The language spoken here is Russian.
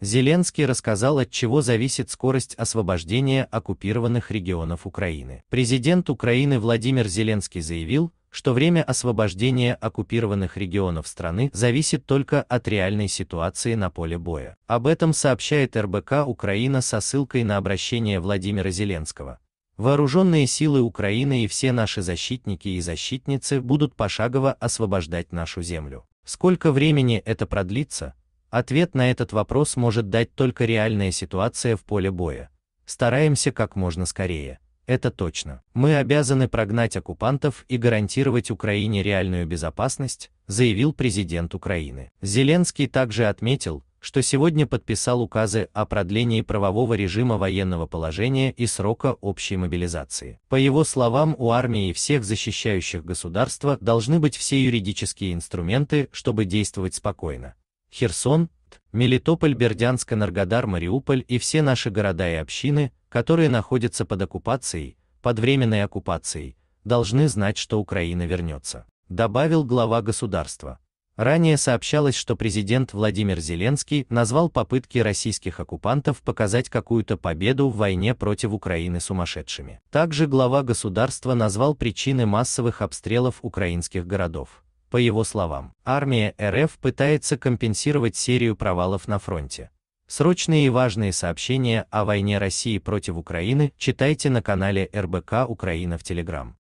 Зеленский рассказал, от чего зависит скорость освобождения оккупированных регионов Украины. Президент Украины Владимир Зеленский заявил, что время освобождения оккупированных регионов страны зависит только от реальной ситуации на поле боя. Об этом сообщает РБК Украина со ссылкой на обращение Владимира Зеленского. Вооруженные силы Украины и все наши защитники и защитницы будут пошагово освобождать нашу землю. Сколько времени это продлится, Ответ на этот вопрос может дать только реальная ситуация в поле боя. Стараемся как можно скорее. Это точно. Мы обязаны прогнать оккупантов и гарантировать Украине реальную безопасность, заявил президент Украины. Зеленский также отметил, что сегодня подписал указы о продлении правового режима военного положения и срока общей мобилизации. По его словам, у армии и всех защищающих государства должны быть все юридические инструменты, чтобы действовать спокойно, Херсон, Мелитополь, Бердянск, Энергодар, Мариуполь и все наши города и общины, которые находятся под оккупацией, под временной оккупацией, должны знать, что Украина вернется, добавил глава государства. Ранее сообщалось, что президент Владимир Зеленский назвал попытки российских оккупантов показать какую-то победу в войне против Украины сумасшедшими. Также глава государства назвал причины массовых обстрелов украинских городов. По его словам, армия РФ пытается компенсировать серию провалов на фронте. Срочные и важные сообщения о войне России против Украины читайте на канале РБК Украина в Телеграм.